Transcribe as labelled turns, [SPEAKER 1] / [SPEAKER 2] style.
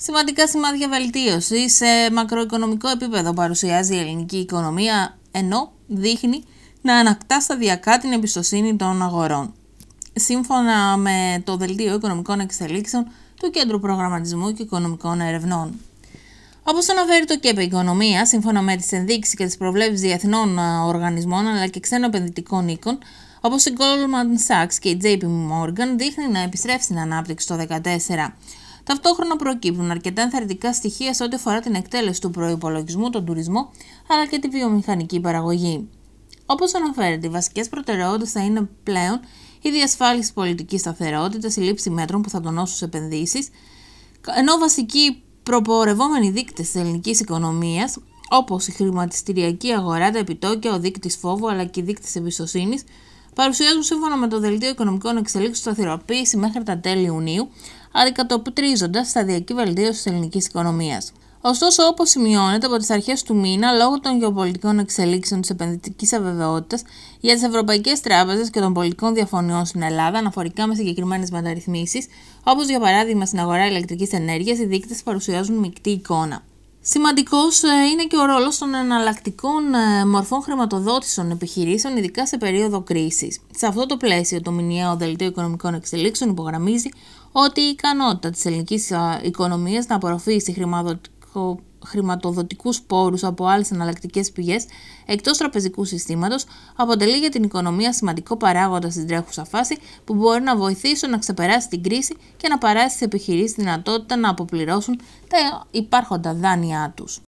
[SPEAKER 1] Σημαντικά σημάδια βελτίωσης σε μακροοικονομικό επίπεδο παρουσιάζει η ελληνική οικονομία, ενώ δείχνει να ανακτά σταδιακά την εμπιστοσύνη των αγορών. Σύμφωνα με το Δελτίο Οικονομικών Εξελίξεων του Κέντρου Προγραμματισμού και Οικονομικών Ερευνών. Όπω αναφέρει το ΚΕΠΕ Οικονομία, σύμφωνα με τις ενδείξεις και τις προβλέψεις διεθνών οργανισμών αλλά και ξένων επενδυτικών οίκων, όπως η Goldman Sachs και η JP Morgan, δείχνει να επιστρέψει στην ανάπτυξη το 2014. Ταυτόχρονα προκύπτουν αρκετά ενθαρρυντικά στοιχεία σε ό,τι αφορά την εκτέλεση του προπολογισμού, τον τουρισμό αλλά και τη βιομηχανική παραγωγή. Όπως αναφέρεται, οι βασικές προτεραιότητες θα είναι πλέον η διασφάλιση πολιτικής σταθερότητας, η λήψη μέτρων που θα τονώσουν επενδύσεις, ενώ βασικοί προπορευόμενοι δείκτες της ελληνικής οικονομίας, όπως η χρηματιστηριακή αγορά, τα επιτόκια, ο δείκτης φόβου αλλά και οι δείκτες εμπιστοσύνης, παρουσιάζουν σύμφωνα με το Δελτίο Οικονομικών Εξελίξεων σταθεροποίηση μέχρι τα τέλη Ιουνίου, αντικατοπτρίζοντας σταδιακή βελτίωση της ελληνικής οικονομίας. Ωστόσο, όπως σημειώνεται από τις αρχές του μήνα, λόγω των γεωπολιτικών εξελίξεων της επενδυτικής αβεβαιότητας για τις ευρωπαϊκές τράπεζες και των πολιτικών διαφωνιών στην Ελλάδα αναφορικά με συγκεκριμένες μεταρρυθμίσεις, όπως για παράδειγμα στην αγορά ηλεκτρικής ενέργειας, οι δείκτες παρουσιάζουν μεικτή εικόνα. Σημαντικός ε, είναι και ο ρόλος των εναλλακτικών ε, μορφών χρηματοδότησεων επιχειρήσεων, ειδικά σε περίοδο κρίσης. Σε αυτό το πλαίσιο, το μηνιαίο δελτίο οικονομικών εξελίξεων υπογραμμίζει ότι η ικανότητα της ελληνικής ε, οικονομίας να απορροφήσει χρηματοδότηση από χρηματοδοτικούς πόρους από άλλες εναλλακτικές πηγές εκτός τραπεζικού συστήματος αποτελεί για την οικονομία σημαντικό παράγοντα στην τρέχουσα φάση που μπορεί να βοηθήσει να ξεπεράσει την κρίση και να παράσει στι επιχειρήσει δυνατότητα να αποπληρώσουν τα υπάρχοντα δάνειά τους.